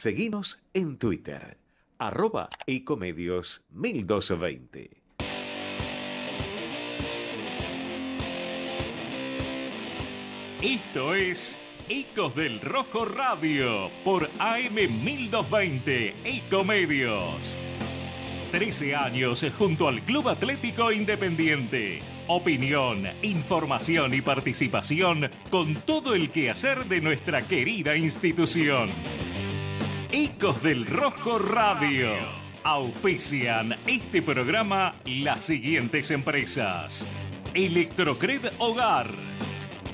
Seguimos en Twitter, arroba ecomedios 1220. Esto es Ecos del Rojo Radio por AM 1220 Ecomedios. 13 años junto al Club Atlético Independiente. Opinión, información y participación con todo el quehacer de nuestra querida institución. Ecos del Rojo Radio. Auspician este programa las siguientes empresas. Electrocred Hogar.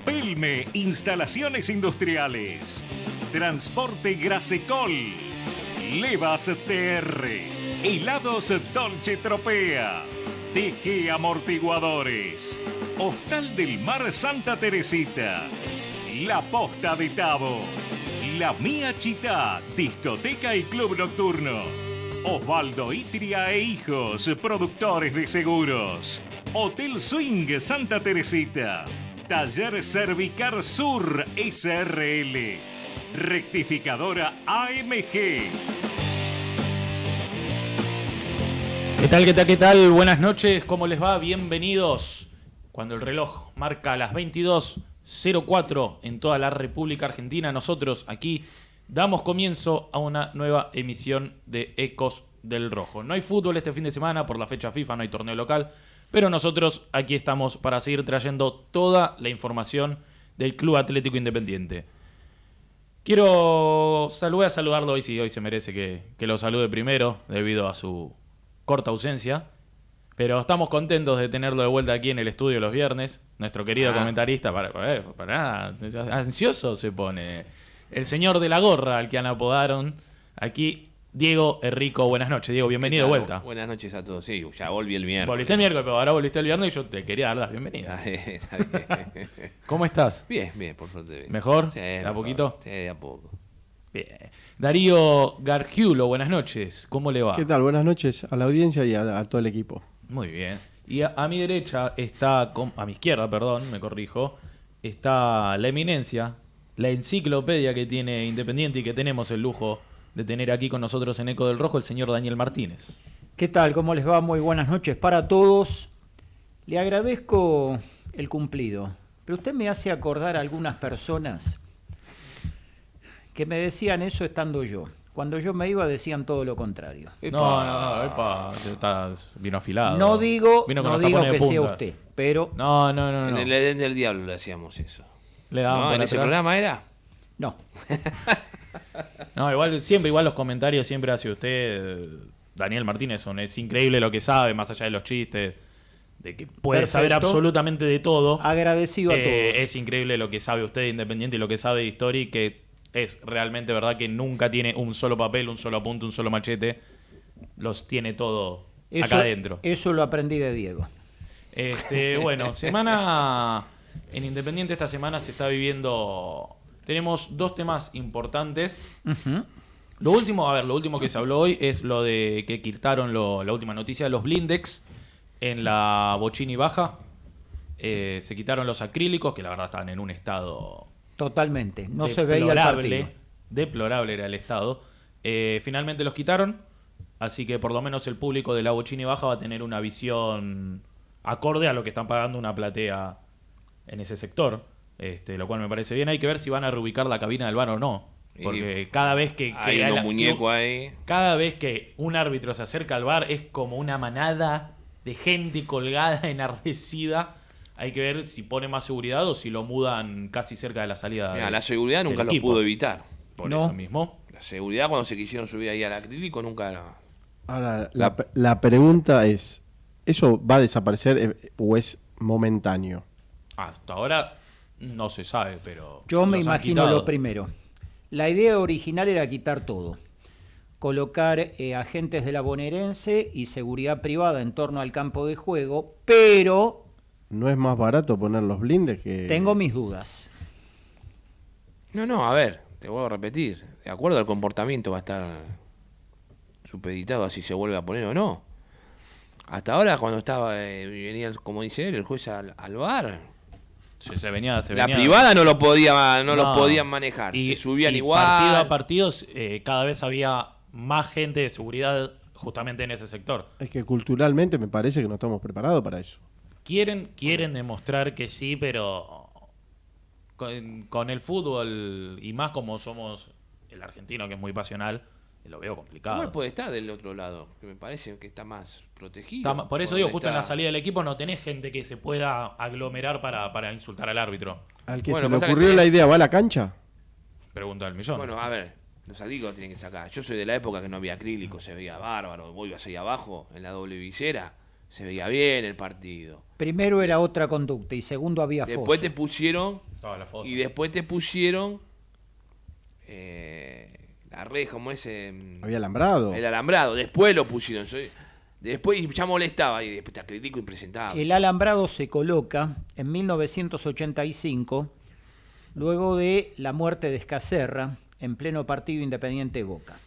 Pelme Instalaciones Industriales. Transporte Grasecol. Levas TR. Helados Dolce Tropea. TG Amortiguadores. Hostal del Mar Santa Teresita. La Posta de Tabo. La Mía Chita, discoteca y club nocturno. Osvaldo Itria e Hijos, productores de seguros. Hotel Swing Santa Teresita. Taller Cervicar Sur SRL. Rectificadora AMG. ¿Qué tal, qué tal, qué tal? Buenas noches, ¿cómo les va? Bienvenidos. Cuando el reloj marca las 22, 04 en toda la República Argentina. Nosotros aquí damos comienzo a una nueva emisión de Ecos del Rojo. No hay fútbol este fin de semana por la fecha FIFA, no hay torneo local, pero nosotros aquí estamos para seguir trayendo toda la información del Club Atlético Independiente. Quiero saludar, saludarlo hoy, si hoy se merece que, que lo salude primero debido a su corta ausencia. Pero estamos contentos de tenerlo de vuelta aquí en el estudio los viernes. Nuestro querido ah. comentarista, para, eh, para, ansioso se pone. El señor de la gorra, al que han apodaron aquí, Diego rico. Buenas noches, Diego, bienvenido de vuelta. Buenas noches a todos. Sí, ya volví el viernes. Volviste el miércoles, pero ahora volviste el viernes y yo te quería dar las bienvenidas. ¿Cómo estás? Bien, bien, por suerte. ¿Mejor? ¿De a poquito? Sí, de a poco. Bien. Darío Gargiulo, buenas noches. ¿Cómo le va? ¿Qué tal? Buenas noches a la audiencia y a todo el equipo. Muy bien. Y a, mi derecha está, a mi izquierda, perdón, me corrijo, está la eminencia, la enciclopedia que tiene Independiente y que tenemos el lujo de tener aquí con nosotros en Eco del Rojo, el señor Daniel Martínez. ¿Qué tal? ¿Cómo les va? Muy buenas noches para todos. Le agradezco el cumplido, pero usted me hace acordar a algunas personas que me decían eso estando yo. Cuando yo me iba decían todo lo contrario. no, no, no, epa, estás vino afilado. No digo, que sea usted, pero... No, no, no. En el Edén del Diablo le hacíamos eso. ¿En ese programa era? No. no, igual, siempre, igual los comentarios siempre hace usted, Daniel Martínez, es increíble lo que sabe, más allá de los chistes, de que puede saber absolutamente de todo. Agradecido a eh, todos. Es increíble lo que sabe usted, independiente, y lo que sabe de historia que es realmente verdad que nunca tiene un solo papel, un solo apunte, un solo machete. Los tiene todo acá adentro. Eso lo aprendí de Diego. Este, bueno, semana en Independiente esta semana se está viviendo. Tenemos dos temas importantes. Lo último, a ver, lo último que se habló hoy es lo de que quitaron la última noticia de los blindex en la Bochini Baja. Eh, se quitaron los acrílicos, que la verdad están en un estado Totalmente, no se veía el partido. Deplorable era el estado. Eh, finalmente los quitaron, así que por lo menos el público de la Bochini Baja va a tener una visión acorde a lo que están pagando una platea en ese sector, este, lo cual me parece bien. Hay que ver si van a reubicar la cabina del bar o no. Porque cada vez que, Cada vez que un árbitro se acerca al bar es como una manada de gente colgada, enardecida hay que ver si pone más seguridad o si lo mudan casi cerca de la salida. de, la seguridad nunca lo pudo evitar. Por eso mismo. La seguridad cuando se quisieron subir ahí al acrílico nunca... Ahora, la, pregunta es, ¿eso va a desaparecer eh, o es momentáneo? Hasta ahora no se sabe, pero... Yo me imagino lo primero. La idea original era quitar todo, colocar eh, agentes de la bonaerense y seguridad privada en torno al campo de juego, pero ¿No es más barato poner los blindes que...? Tengo mis dudas. No, no, a ver, te vuelvo a repetir. De acuerdo al comportamiento va a estar supeditado a si se vuelve a poner o no. Hasta ahora, cuando estaba, eh, venía, como dice él, el juez al, bar. Se, se venía, se la privada no lo podía, no, lo podían manejar. Y, se subían igual. a partidos, eh, cada vez había más gente de seguridad justamente en ese sector. Es que culturalmente me parece que no estamos preparados para eso quieren, quieren demostrar que sí, pero con, el fútbol y más como somos el argentino que es muy pasional, lo veo complicado. No puede estar del otro lado, que me parece que está más protegido. por eso digo, justo en la salida del equipo no tenés gente que se pueda aglomerar para, insultar al árbitro. Al se me ocurrió la idea, ¿va a la cancha? Pregunta del millón. Bueno, a ver, los adictos tienen que sacar. Yo soy de la época que no había acrílico, se veía bárbaro. Vos hacia abajo, en la doble visera se veía bien el partido. Primero era otra conducta y segundo había foso. Después te pusieron. Y después te pusieron. Eh, la red, como ese. Em, había alambrado. El alambrado. Después lo pusieron. Después ya molestaba y después te y presentaba. El alambrado se coloca en 1985, luego de la muerte de Escacerra, en pleno partido Independiente Boca.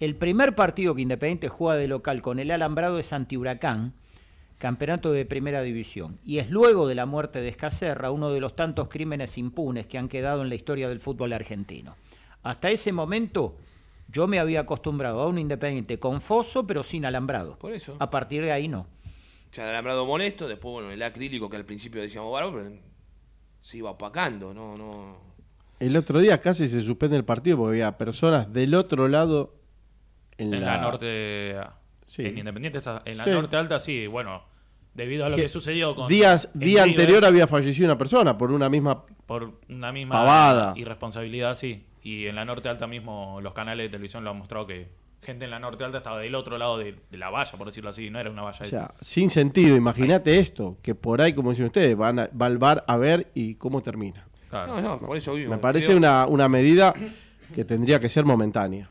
El primer partido que Independiente juega de local con el alambrado es anti Huracán campeonato de primera división. Y es luego de la muerte de Escacerra uno de los tantos crímenes impunes que han quedado en la historia del fútbol argentino. Hasta ese momento yo me había acostumbrado a un independiente con foso pero sin alambrado. Por eso. A partir de ahí no. O sea, el alambrado molesto, después bueno, el acrílico que al principio decíamos barro, pero se iba apacando. no, no. El otro día casi se suspende el partido porque había personas del otro lado en, la... norte En Independiente, en la Norte Alta, sí, bueno, debido a lo que, sucedió con días día anterior había fallecido una persona por una misma por una misma pavada irresponsabilidad sí y en la Norte Alta mismo los canales de televisión lo han mostrado que gente en la Norte Alta estaba del otro lado de, la valla por decirlo así no era una valla o sea, sin sentido imagínate esto que por ahí como dicen ustedes van a, va bar a ver y cómo termina no, no, por eso vivo. me parece una, medida que tendría que ser momentánea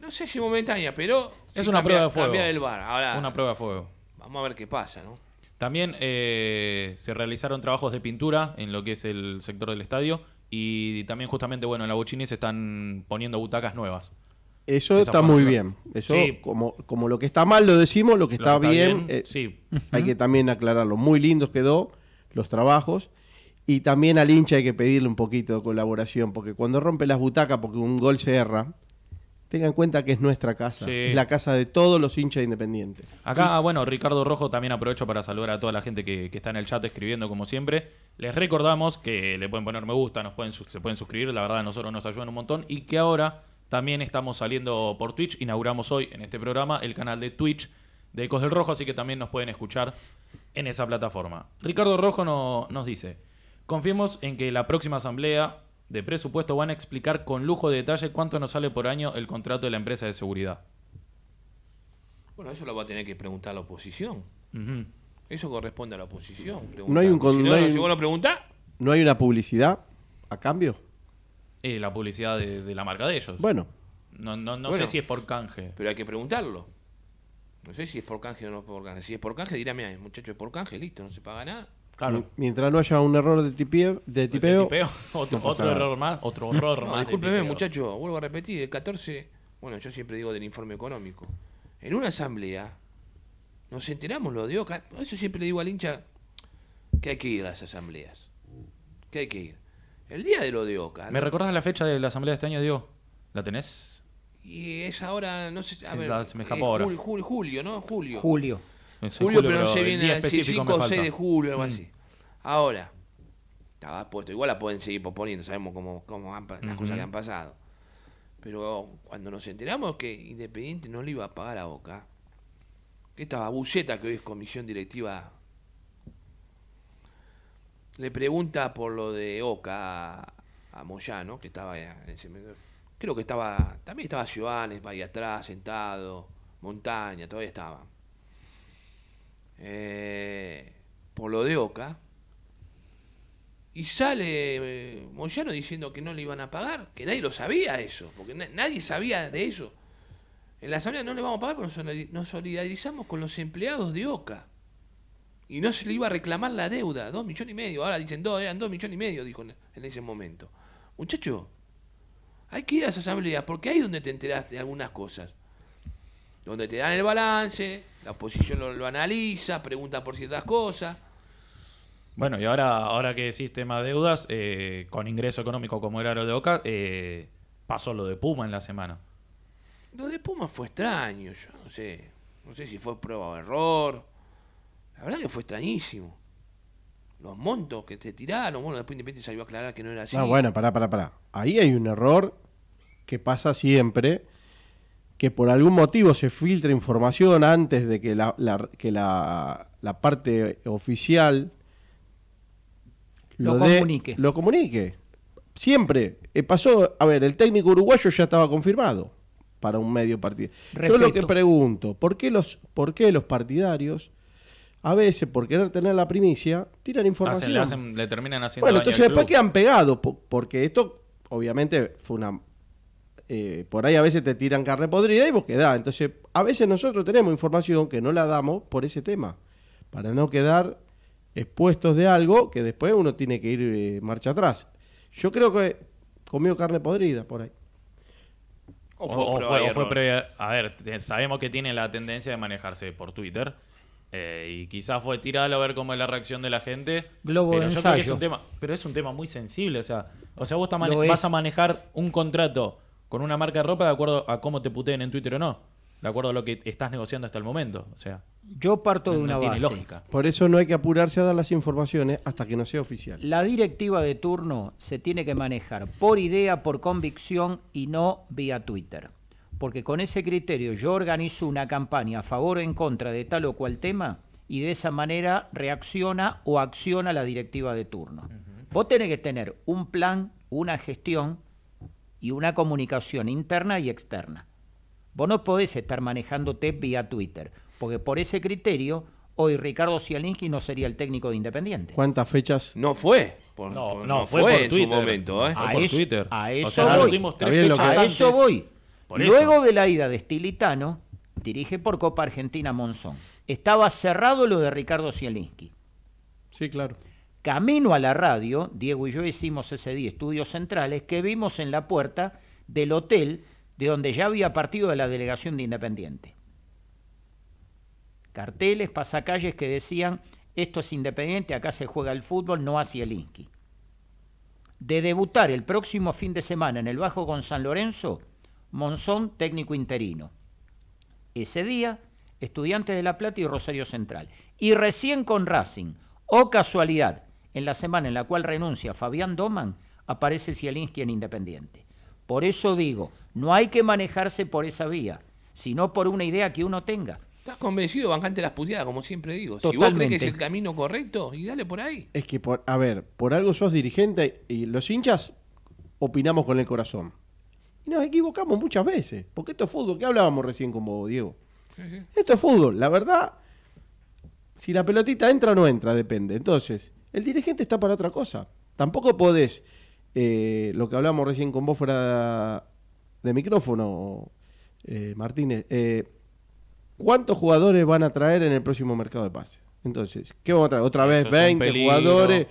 no sé si momentánea pero es una prueba de fuego cambiar el bar una prueba de fuego vamos a ver qué pasa, ¿no? También eh, se realizaron trabajos de pintura en lo que es el sector del estadio y también justamente, bueno, en la Bochini se están poniendo butacas nuevas. Eso está muy bien. Eso, como, como lo que está mal lo decimos, lo que está, bien, eh, sí. hay que también aclararlo. Muy lindos quedó los trabajos. Y también al hincha hay que pedirle un poquito de colaboración, porque cuando rompe las butacas, porque un gol se erra, Tengan en cuenta que es nuestra casa, es la casa de todos los hinchas independientes. Acá, ah, bueno, Ricardo Rojo también aprovecho para saludar a toda la gente que, está en el chat escribiendo como siempre. Les recordamos que le pueden poner me gusta, nos pueden, se pueden suscribir, la verdad a nosotros nos ayudan un montón y que ahora también estamos saliendo por Twitch, inauguramos hoy en este programa el canal de Twitch de Ecos del Rojo, así que también nos pueden escuchar en esa plataforma. Ricardo Rojo nos dice, confiemos en que la próxima asamblea de presupuesto van a explicar con lujo de detalle cuánto nos sale por año el contrato de la empresa de seguridad. Bueno, eso lo va a tener que preguntar la oposición. Eso corresponde a la oposición. No hay si, ¿No hay una publicidad a cambio? Eh, la publicidad de, la marca de ellos. Bueno. No, no, no sé si es por canje. Pero hay que preguntarlo. No sé si es por canje o no por canje. Si es por canje, dirá, mira, muchacho, es por canje, listo, no se paga nada. Mientras no haya un error de, tipeo, de tipeo. Otro, error más. Otro error más. Discúlpeme, muchacho, vuelvo a repetir. El 14, bueno, yo siempre digo del informe económico. En una asamblea, nos enteramos, lo de OCA Eso siempre le digo al hincha que hay que ir a las asambleas. Que hay que ir. El día de lo de Oca. ¿Me recordás la fecha de la asamblea de este año, Diego? ¿La tenés? Y es ahora, no sé. A ver, me Julio, julio, ¿no? Julio. Julio. Julio, pero no sé bien, el 5 o 6 de julio, algo mm. así. Ahora, estaba puesto, igual la pueden seguir posponiendo, sabemos cómo, las cosas que han pasado. Pero cuando nos enteramos que Independiente no le iba a pagar a OCA que esta babulleta que hoy es comisión directiva le pregunta por lo de Oca a, Moyano, que estaba en ese Creo que estaba, también estaba Giovanni, vaya atrás, sentado, Montaña, todavía estaba. Eh, por lo de Oca, y sale eh, Moyano diciendo que no le iban a pagar, que nadie lo sabía eso, porque nadie sabía de eso. En la asamblea no le vamos a pagar porque nos solidarizamos con los empleados de OCA. Y no se le iba a reclamar la deuda, dos millones y medio. Ahora dicen dos, eran dos millones y medio, dijo en ese momento. Muchacho, hay que ir a esa asamblea porque ahí es donde te enteras de algunas cosas. Donde te dan el balance, la oposición lo, lo analiza, pregunta por ciertas cosas bueno, y ahora, ahora que decís más deudas, eh, con ingreso económico como era lo de Oca, eh, pasó lo de Puma en la semana. Lo de Puma fue extraño, yo no sé. No sé si fue prueba o error. La verdad que fue extrañísimo. Los montos que te tiraron, bueno, después Independiente salió a aclarar que no era así. Ah bueno, pará, pará, pará. Ahí hay un error que pasa siempre, que por algún motivo se filtra información antes de que la que la, la parte oficial lo, comunique. lo comunique. Siempre. Eh, pasó, a ver, el técnico uruguayo ya estaba confirmado para un medio partido. Yo lo que pregunto, ¿por qué los, por qué los partidarios a veces por querer tener la primicia, tiran información. le, le, terminan haciendo Bueno, entonces después quedan pegados, porque esto obviamente fue una... Eh, por ahí a veces te tiran carne podrida y vos quedás. Entonces, a veces nosotros tenemos información que no la damos por ese tema, para no quedar expuestos de algo que después uno tiene que ir eh, marcha atrás. Yo creo que comió carne podrida por ahí. O fue, o, A ver, sabemos que tiene la tendencia de manejarse por Twitter. Eh, y quizás fue tirado a ver cómo es la reacción de la gente. Globo pero yo es un tema, pero es un tema muy sensible. O sea, o sea vos vas a manejar un contrato con una marca de ropa de acuerdo a cómo te puteen en Twitter o no. De acuerdo a lo que estás negociando hasta el momento. O sea. Yo parto de una base. Lógica. Por eso no hay que apurarse a dar las informaciones hasta que no sea oficial. La directiva de turno se tiene que manejar por idea, por convicción y no vía Twitter. Porque con ese criterio yo organizo una campaña a favor o en contra de tal o cual tema y de esa manera reacciona o acciona la directiva de turno. Vos tenés que tener un plan, una gestión y una comunicación interna y externa. Vos no podés estar manejándote vía Twitter porque por ese criterio, hoy Ricardo Zielinski no sería el técnico de Independiente. ¿Cuántas fechas? No fue. no, fue, en su momento. A A eso voy. a eso voy. Luego de la ida de Stilitano, dirige por Copa Argentina Monzón. Estaba cerrado lo de Ricardo Zielinski. Sí, claro. Camino a la radio, Diego y yo hicimos ese día estudios centrales que vimos en la puerta del hotel de donde ya había partido de la delegación de Independiente carteles, pasacalles que decían, esto es independiente, acá se juega el fútbol, no hacia el De debutar el próximo fin de semana en el Bajo con San Lorenzo, Monzón, técnico interino. Ese día, Estudiantes de La Plata y Rosario Central. Y recién con Racing, o oh casualidad, en la semana en la cual renuncia Fabián Doman, aparece Zielinski en Independiente. Por eso digo, no hay que manejarse por esa vía, sino por una idea que uno tenga. Estás convencido, bancante las puteadas, como siempre digo. Si vos crees que es el camino correcto, y dale por ahí. Es que, por, a ver, por algo sos dirigente y los hinchas opinamos con el corazón. Y nos equivocamos muchas veces. Porque esto es fútbol, ¿Qué hablábamos recién con vos, Diego. Esto es fútbol, la verdad. Si la pelotita entra o no entra, depende. Entonces, el dirigente está para otra cosa. Tampoco podés, eh, lo que hablábamos recién con vos fuera de micrófono, eh, Martínez, eh, ¿Cuántos jugadores van a traer en el próximo mercado de pases? Entonces, ¿qué vamos a traer? Otra vez 20 jugadores.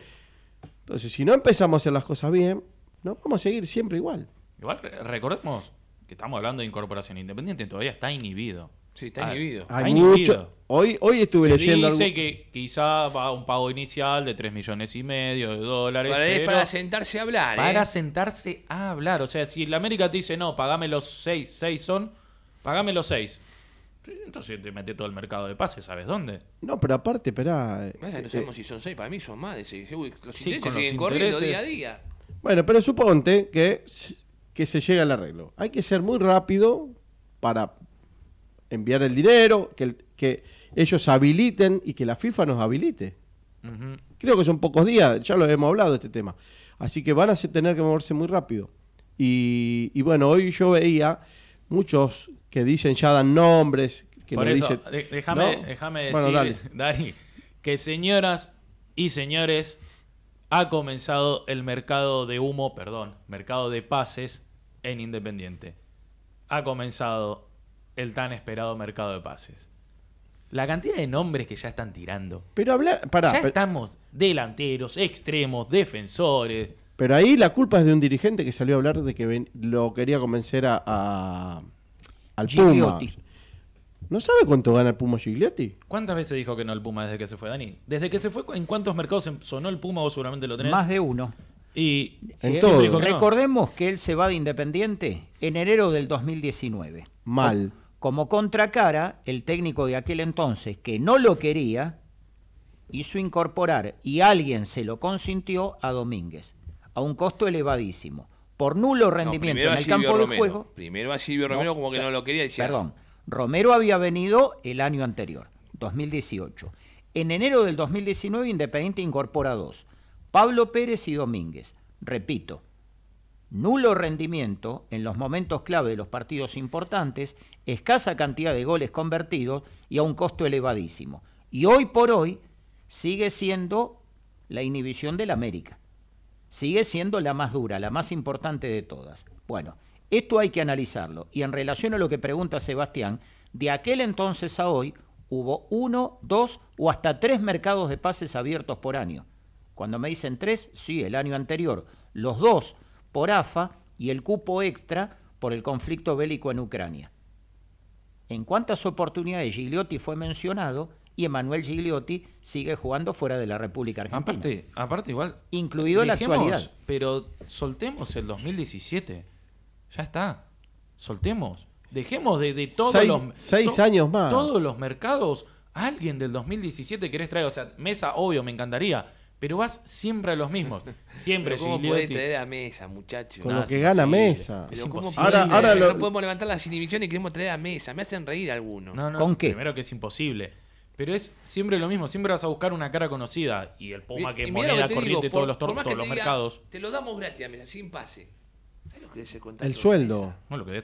Entonces, si no empezamos a hacer las cosas bien, no vamos a seguir siempre igual. Igual recordemos que estamos hablando de incorporación independiente, todavía está inhibido. Sí, está ah, inhibido. Hay mucho. Hoy, hoy estuve Se leyendo. Dice que quizá va un pago inicial de 3 millones y medio de dólares. Para, para sentarse a hablar. Para ¿eh? sentarse a hablar. O sea, si la América te dice, no, pagame los 6, 6 son, pagame los 6 entonces te metes todo el mercado de pases, ¿sabes dónde? No, pero aparte, espera. no eh, sabemos si son seis, para mí son más. los siguen corriendo día a día. Bueno, pero suponte que, que se llega al arreglo. Hay que ser muy rápido para enviar el dinero, que, que ellos habiliten y que la FIFA nos habilite. Creo que son pocos días, ya lo hemos hablado este tema. Así que van a tener que moverse muy rápido. y bueno, hoy yo veía muchos que dicen ya dan nombres. Que Por eso, déjame, decir, que señoras y señores, ha comenzado el mercado de humo, perdón, mercado de pases en Independiente. Ha comenzado el tan esperado mercado de pases. La cantidad de nombres que ya están tirando. Pero hablar, Ya estamos delanteros, extremos, defensores. Pero ahí la culpa es de un dirigente que salió a hablar de que lo quería convencer a, al Gigliotti. Puma. ¿No sabe cuánto gana el Puma Gigliotti? ¿Cuántas veces dijo que no el Puma desde que se fue Dani? Desde que se fue, ¿en cuántos mercados sonó el Puma? Vos seguramente lo tenés. Más de uno. Y en recordemos que él se va de Independiente en enero del 2019. Mal. como contracara, el técnico de aquel entonces, que no lo quería, hizo incorporar y alguien se lo consintió a Domínguez a un costo elevadísimo, por nulo rendimiento en el campo de juego. Primero a Silvio Romero como que no lo quería decir. Perdón, Romero había venido el año anterior, 2018. En enero del 2019 Independiente incorpora dos, Pablo Pérez y Domínguez. Repito, nulo rendimiento en los momentos clave de los partidos importantes, escasa cantidad de goles convertidos y a un costo elevadísimo. Y hoy por hoy sigue siendo la inhibición del América sigue siendo la más dura, la más importante de todas. Bueno, esto hay que analizarlo. Y en relación a lo que pregunta Sebastián, de aquel entonces a hoy hubo uno, dos o hasta tres mercados de pases abiertos por año. Cuando me dicen tres, sí, el año anterior. Los dos por AFA y el cupo extra por el conflicto bélico en Ucrania. En cuántas oportunidades Gigliotti fue mencionado, y Emanuel Gigliotti sigue jugando fuera de la República Argentina. Aparte, aparte igual. Incluido en la actualidad. Pero soltemos el 2017. Ya está. Soltemos. Dejemos de, todos los. Seis años más. Todos los mercados. Alguien del 2017 querés traer. O sea, Mesa, obvio, me encantaría. Pero vas siempre a los mismos. Siempre, ¿Pero ¿Cómo podés traer a Mesa, muchacho? Como que gana Mesa. No podemos levantar las inhibiciones y queremos traer a Mesa. Me hacen reír algunos. ¿Con qué? Primero que es imposible. Pero es siempre lo mismo, siempre vas a buscar una cara conocida y el Puma que moneda corriente de todos los, todos los mercados. Te lo damos gratis, mira, sin pase. que el sueldo. No, lo que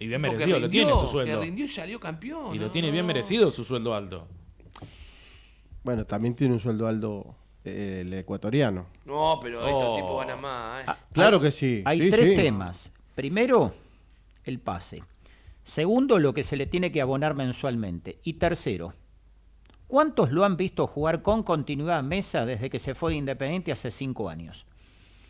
y, bien merecido, lo tiene su sueldo. Que rindió y salió campeón. Y lo tiene bien merecido su sueldo alto. Bueno, también tiene un sueldo alto eh, el ecuatoriano. No, pero estos oh. tipos van a más. Eh. Ah, claro que sí. Hay tres temas. Primero, el pase. Segundo, lo que se le tiene que abonar mensualmente. Y tercero, ¿Cuántos lo han visto jugar con continuidad Mesa desde que se fue de Independiente hace cinco años?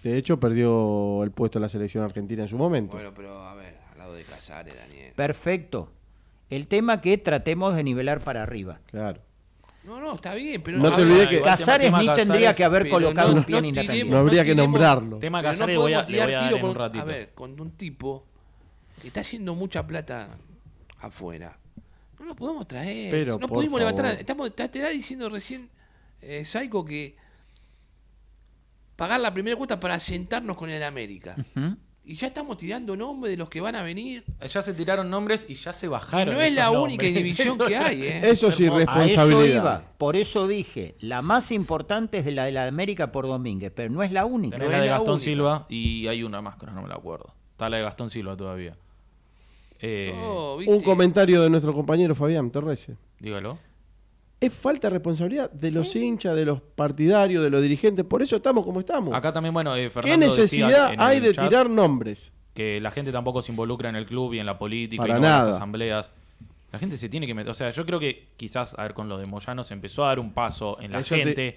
De hecho, perdió el puesto de la selección argentina en su momento. Bueno, pero a ver, al lado de Casares, Daniel. Perfecto. El tema que tratemos de nivelar para arriba. Claro. No, no, está bien, pero no, te olvides que Casares ni tendría que haber colocado un pie en Independiente. No habría que nombrarlo. Tema Casares no voy a, tirar un ratito. A ver, con un tipo que está haciendo mucha plata afuera no lo podemos traer. no pudimos levantar. Estamos, te está diciendo recién, eh, que pagar la primera cuota para sentarnos con el América. Y ya estamos tirando nombres de los que van a venir. Ya se tiraron nombres y ya se bajaron. No es la única división que hay. Eh. Eso es irresponsabilidad. Por eso dije, la más importante es de la de la América por Domínguez, pero no es la única. No la de Gastón Silva y hay una más, que no me la acuerdo. Está la de Gastón Silva todavía un comentario de nuestro compañero Fabián torres Dígalo. Es falta de responsabilidad de los hinchas, de los partidarios, de los dirigentes. Por eso estamos como estamos. Acá también, bueno, eh, Fernando ¿Qué necesidad hay de tirar nombres? Que la gente tampoco se involucra en el club y en la política y en las asambleas. La gente se tiene que meter. O sea, yo creo que quizás, a ver, con lo de Moyano se empezó a dar un paso en la gente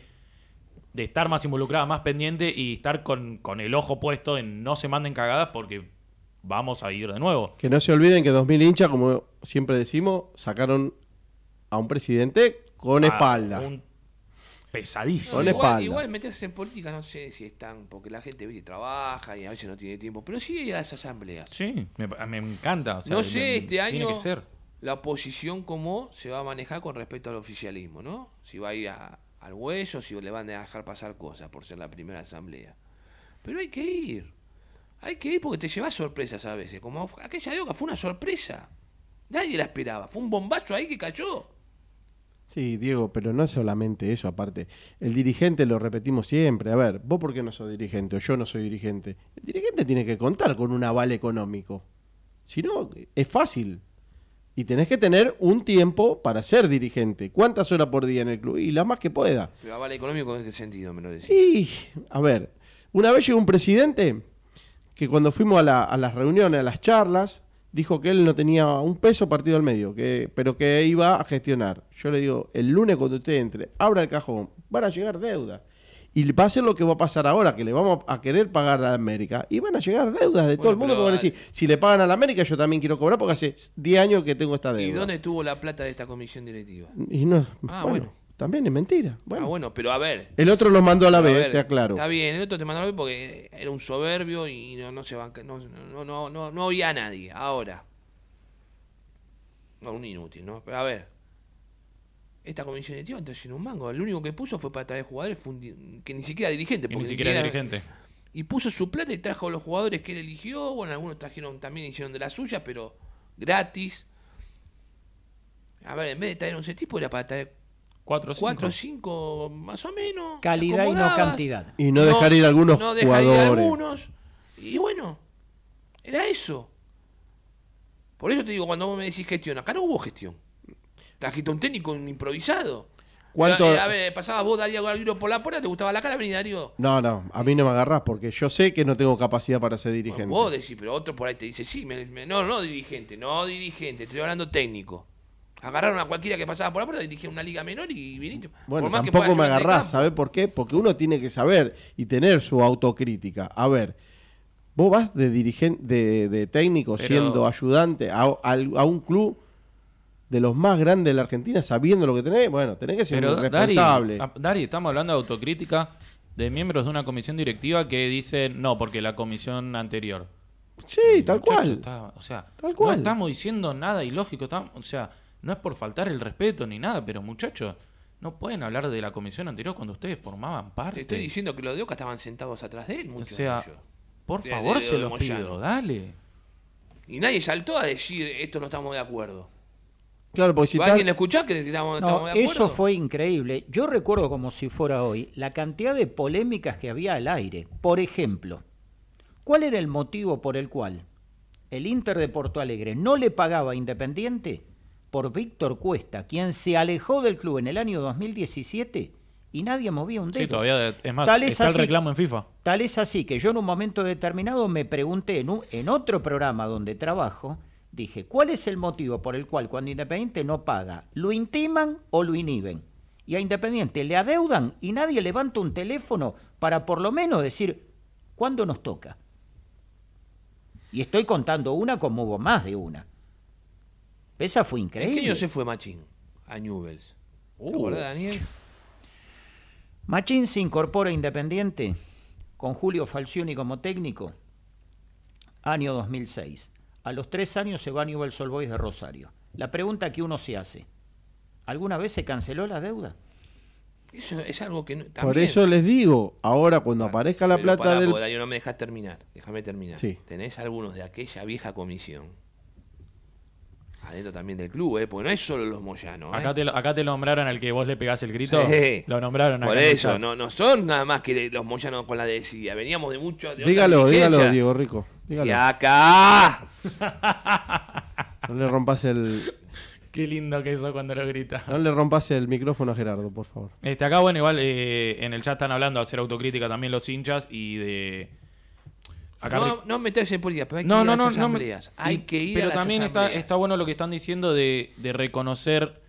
de estar más involucrada, más pendiente y estar con, con el ojo puesto en no se manden cagadas porque vamos a ir de nuevo. Que no se olviden que 2.000 hinchas, como siempre decimos, sacaron a un presidente con ah, espalda. Un pesadísimo. igual, meterse en política no sé si están, porque la gente trabaja y a veces no tiene tiempo, pero sí ir a las asambleas. Sí, me, encanta. no sé, este año la oposición cómo se va a manejar con respecto al oficialismo, ¿no? Si va a ir al hueso, si le van a dejar pasar cosas por ser la primera asamblea. Pero hay que ir. Hay que ir porque te llevas sorpresas a veces. Como aquella de fue una sorpresa. Nadie la esperaba. Fue un bombacho ahí que cayó. Sí, Diego, pero no es solamente eso, aparte. El dirigente lo repetimos siempre. A ver, vos por qué no sos dirigente o yo no soy dirigente. El dirigente tiene que contar con un aval económico. Si no, es fácil. Y tenés que tener un tiempo para ser dirigente. ¿Cuántas horas por día en el club? Y las más que pueda. ¿Pero aval económico en qué sentido me lo decís? Sí. a ver, una vez llegó un presidente que cuando fuimos a, las reuniones, a las charlas, dijo que él no tenía un peso partido al medio, que, pero que iba a gestionar. Yo le digo, el lunes cuando usted entre, abra el cajón, van a llegar deudas. Y va a ser lo que va a pasar ahora, que le vamos a querer pagar a América. Y van a llegar deudas de todo el mundo porque van a decir, si le pagan a América, yo también quiero cobrar porque hace 10 años que tengo esta deuda. ¿Y dónde estuvo la plata de esta comisión directiva? Y no, ah, bueno. También es mentira. Ah, bueno. bueno, pero a ver. El otro lo mandó a la B, te aclaro. Está bien, el otro te mandó a la B porque era un soberbio y no, no se banca, no, no, no, no, nadie. Ahora. un inútil, ¿no? Pero a ver. Esta comisión de tío está en un mango. el único que puso fue para traer jugadores que ni siquiera dirigente. Porque ni siquiera, dirigente. Y puso su plata y trajo a los jugadores que él eligió. Bueno, algunos trajeron también, hicieron de la suya, pero gratis. A ver, en vez de traer un ese tipo, era para traer cuatro o 5. más o menos. Calidad y no cantidad. Y no, dejar ir algunos jugadores. Y bueno, era eso. Por eso te digo, cuando vos me decís gestión, acá no hubo gestión. Trajiste un técnico improvisado. ¿Cuánto? pasaba pasabas vos, Darío por la puerta, ¿te gustaba la cara? Vení, Darío. No, no, a mí no me agarrás porque yo sé que no tengo capacidad para ser dirigente. vos decís, pero otro por ahí te dice, sí, no, no dirigente, no dirigente, estoy hablando técnico agarraron a cualquiera que pasaba por la puerta, dirigía una liga menor y viniste. Bueno, tampoco me agarrás, ¿sabes por qué? Porque uno tiene que saber y tener su autocrítica. A ver, vos vas de dirigente, de, técnico, siendo ayudante a, un club de los más grandes de la Argentina, sabiendo lo que tenés, bueno, tenés que ser Pero, responsable. Dari, estamos hablando de autocrítica de miembros de una comisión directiva que dicen no, porque la comisión anterior. Sí, tal cual. o sea, no estamos diciendo nada ilógico, o sea, no es por faltar el respeto ni nada, pero muchachos, no pueden hablar de la comisión anterior cuando ustedes formaban parte. Te estoy diciendo que los de Oca estaban sentados atrás de él, muchachos. o sea, Por favor, se los pido, dale. Y nadie saltó a decir esto no estamos de acuerdo. Claro, porque si alguien lo que no, de acuerdo. Eso fue increíble. Yo recuerdo como si fuera hoy la cantidad de polémicas que había al aire. Por ejemplo, ¿cuál era el motivo por el cual el Inter de Porto Alegre no le pagaba a Independiente por Víctor Cuesta, quien se alejó del club en el año 2017 y nadie movía un dedo. Sí, todavía es más, tal es está así, el reclamo en FIFA. Tal es así que yo en un momento determinado me pregunté en, en otro programa donde trabajo, dije, ¿cuál es el motivo por el cual cuando Independiente no paga, lo intiman o lo inhiben? Y a Independiente le adeudan y nadie levanta un teléfono para por lo menos decir, ¿cuándo nos toca? Y estoy contando una como hubo más de una. Esa fue increíble. qué año se fue Machín a Newells? ¿Te Daniel? Machín se incorpora Independiente con Julio Falcioni como técnico, año 2006. A los tres años se va a Newell's Old Boys de Rosario. La pregunta que uno se hace, ¿alguna vez se canceló la deuda? Eso es algo que Por eso les digo, ahora cuando aparezca la plata del... no me dejas terminar, déjame terminar. Tenés algunos de aquella vieja comisión adentro también del club, eh, porque no es solo los Moyanos. Eh. Acá, te, acá te nombraron al que vos le pegás el grito. Sí. Lo nombraron Por eso, no, no son nada más que los Moyanos con la desidia. Veníamos de muchos. dígalo, dígalo, Diego Rico. Dígalo. acá! no le rompas el. Qué lindo que eso cuando lo grita. No le rompas el micrófono a Gerardo, por favor. Este, acá, bueno, igual eh, en el chat están hablando de hacer autocrítica también los hinchas y de no, no, meterse en política, pero hay que no, ir no, a las asambleas. hay que ir pero a también Está, está bueno lo que están diciendo de, de reconocer.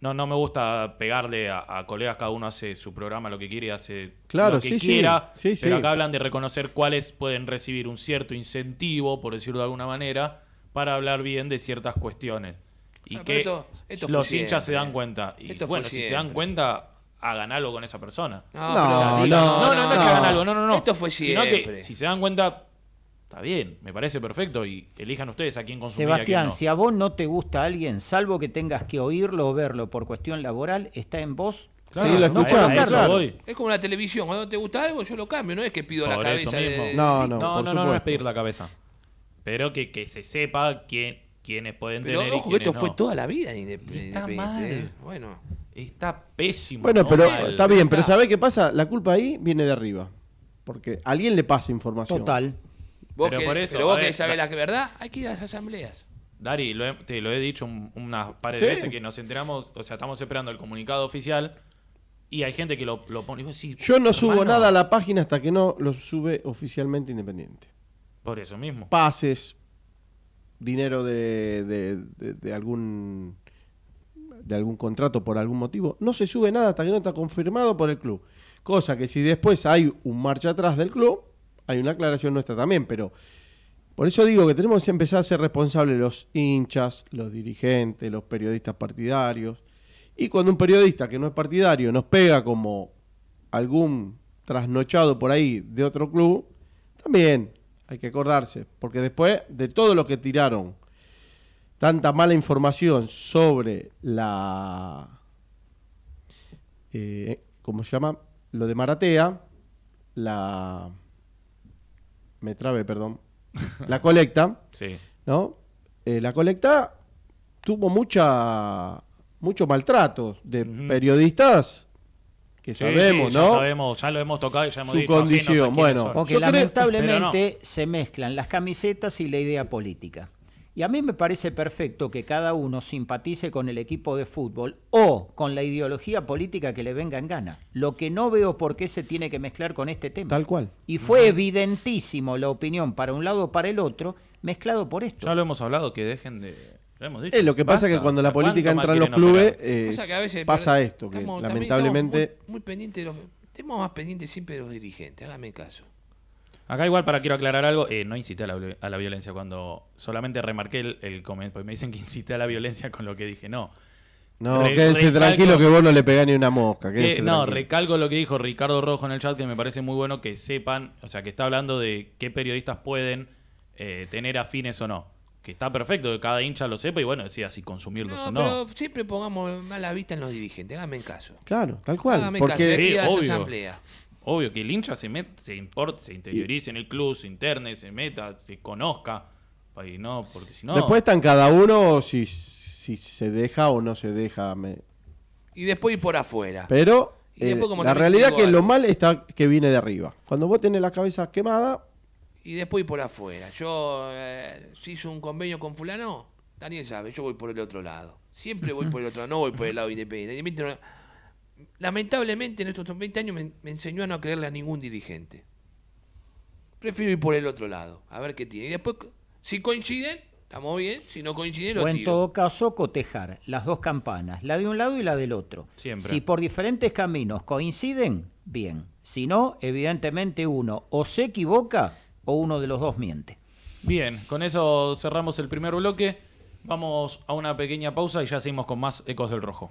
No, no me gusta pegarle a, colegas, cada uno hace su programa, lo que quiere, hace claro, lo que quiera. pero acá hablan de reconocer cuáles pueden recibir un cierto incentivo, por decirlo de alguna manera, para hablar bien de ciertas cuestiones. Y ah, que los hinchas se dan cuenta. Y bueno, si se dan cuenta, hagan algo con esa persona. No, no, no, no, no, no, no, no, no, no, no, dan cuenta Está bien, me parece perfecto y elijan ustedes a quién consumir. Sebastián, si a vos no te gusta alguien, salvo que tengas que oírlo o verlo por cuestión laboral, está en vos. sí, Es como la televisión, cuando te gusta algo yo lo cambio, no es que pido la cabeza. No, no, no, no, no, es pedir la cabeza. Pero que, que se sepa quién, quiénes pueden tener. esto fue toda la vida Está mal. ¿eh? Bueno. Está pésimo. Bueno, pero está bien, pero ¿sabés qué pasa? La culpa ahí viene de arriba. Porque alguien le pasa información. Total. Vos pero que, por eso, pero vos que sabés la verdad, hay que ir a las asambleas. Dari, te lo he dicho un, unas par de veces que nos enteramos, o sea, estamos esperando el comunicado oficial y hay gente que lo, lo pone. Yo no subo nada a la página hasta que no lo sube oficialmente Independiente. Por eso mismo. Pases, dinero de algún de algún contrato por algún motivo, no se sube nada hasta que no está confirmado por el club. Cosa que si después hay un marcha atrás del club, hay una aclaración nuestra también, pero por eso digo que tenemos que empezar a ser responsables los hinchas, los dirigentes, los periodistas partidarios. Y cuando un periodista que no es partidario nos pega como algún trasnochado por ahí de otro club, también hay que acordarse, porque después de todo lo que tiraron, tanta mala información sobre la... Eh, ¿Cómo se llama? Lo de Maratea, la me trabe, perdón, la colecta, sí. ¿no? Eh, la colecta tuvo mucha mucho maltrato de periodistas que sabemos, ¿no? Ya sabemos, ya lo hemos tocado y ya hemos Su condición, bueno, porque lamentablemente se mezclan las camisetas y la idea política. Y a mí me parece perfecto que cada uno simpatice con el equipo de fútbol o con la ideología política que le venga en gana. Lo que no veo por qué se tiene que mezclar con este tema. Tal cual. Y fue evidentísimo la opinión para un lado o para el otro, mezclado por esto. Ya lo hemos hablado, que dejen de... Lo, lo que pasa es que cuando la política entra en los clubes, eh, pasa esto, que lamentablemente... Muy, pendiente de los, más pendientes siempre de los dirigentes, hágame caso. Acá igual para quiero aclarar algo, eh, no incité a la, violencia cuando solamente remarqué el, el comentario, me dicen que incité a la violencia con lo que dije, no. No, quédense tranquilo que vos no le pegás ni una mosca. no, recalco lo que dijo Ricardo Rojo en el chat, que me parece muy bueno que sepan, o sea, que está hablando de qué periodistas pueden eh, tener afines o no. Que está perfecto, que cada hincha lo sepa y bueno, decía así, consumirlos o no. Pero siempre pongamos mala vista en los dirigentes, háganme en caso. Claro, tal cual. Háganme porque... caso, sí, obvio. asamblea obvio que el hincha se se importe, se interiorice en el club, se interne, se meta, se conozca. no, porque si no. Después están cada uno si, se deja o no se deja. Y después ir por afuera. Pero eh, la realidad es que lo mal está que viene de arriba. Cuando vos tenés la cabeza quemada. Y después ir por afuera. Yo, eh, hizo un convenio con Fulano, Daniel sabe, yo voy por el otro lado. Siempre voy por el otro lado, no voy por el lado independiente lamentablemente en estos 20 años me, enseñó a no creerle a ningún dirigente. Prefiero ir por el otro lado, a ver qué tiene. Y después, si coinciden, estamos bien, si no coinciden, lo O en todo caso, cotejar las dos campanas, la de un lado y la del otro. Si por diferentes caminos coinciden, bien. Si no, evidentemente uno o se equivoca o uno de los dos miente. Bien, con eso cerramos el primer bloque. Vamos a una pequeña pausa y ya seguimos con más Ecos del Rojo.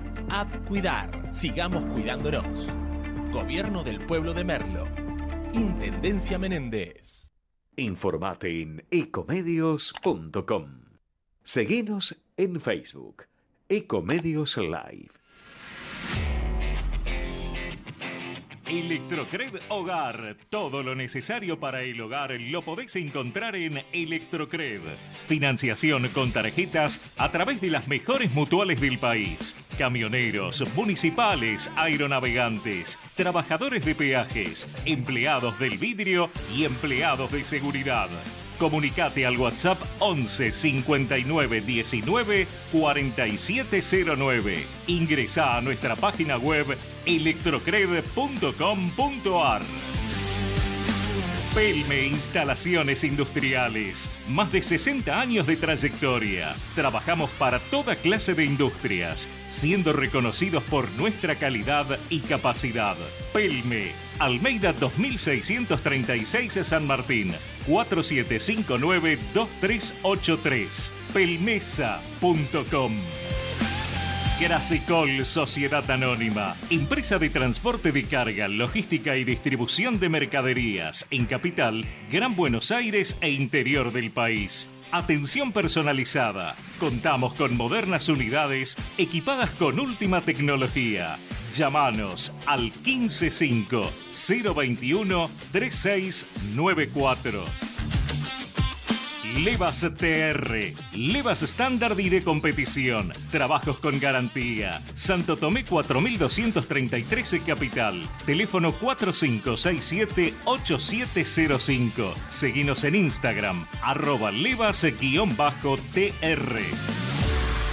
cuidar, Sigamos cuidándonos. Gobierno del Pueblo de Merlo. Intendencia Menéndez. Informate en ecomedios.com. Seguinos en Facebook. Ecomedios Live. Electrocred Hogar. Todo lo necesario para el hogar lo podés encontrar en Electrocred. Financiación con tarjetas a través de las mejores mutuales del país. Camioneros, municipales, aeronavegantes, trabajadores de peajes, empleados del vidrio y empleados de seguridad. Comunicate al WhatsApp 11 59 19 4709. Ingresa a nuestra página web electrocred.com.ar. Pelme Instalaciones Industriales. Más de 60 años de trayectoria. Trabajamos para toda clase de industrias, siendo reconocidos por nuestra calidad y capacidad. Pelme Almeida 2636 San Martín, 4759-2383, pelmesa.com. Gracicol Sociedad Anónima, empresa de transporte de carga, logística y distribución de mercaderías en Capital, Gran Buenos Aires e interior del país. Atención personalizada. Contamos con modernas unidades equipadas con última tecnología. Llámanos al 155-021-3694. Levas TR, levas estándar y de competición, trabajos con garantía. Santo Tomé 4233 Capital, teléfono 4567-8705. seguimos en Instagram, arroba levas-tr.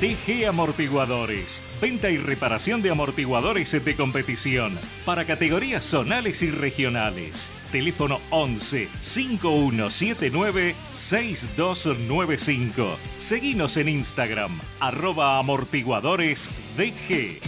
DG Amortiguadores. Venta y reparación de amortiguadores de competición para categorías zonales y regionales. Teléfono 11 5179 6295. Seguimos en Instagram, arroba amortiguadores DG.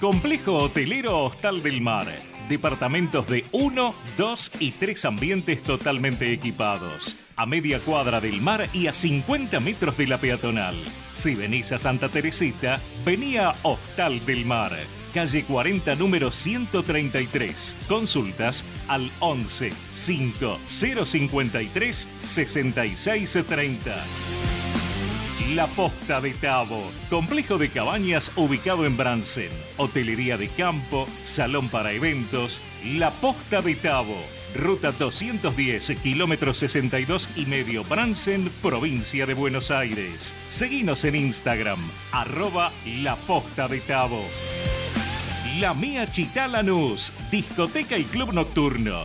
Complejo Hotelero Hostal del Mar. Departamentos de 1, 2 y 3 ambientes totalmente equipados a media cuadra del mar y a 50 metros de la peatonal. Si venís a Santa Teresita, venía Hostal del Mar, calle 40, número 133. Consultas al 11 5 053 6630. La Posta de Tabo, complejo de cabañas ubicado en Bransen, hotelería de campo, salón para eventos, La Posta de Tabo Ruta 210, kilómetro 62 y medio, Bransen, provincia de Buenos Aires. seguimos en Instagram, arroba La Posta de Tabo. La Mía Chitalanús, discoteca y club nocturno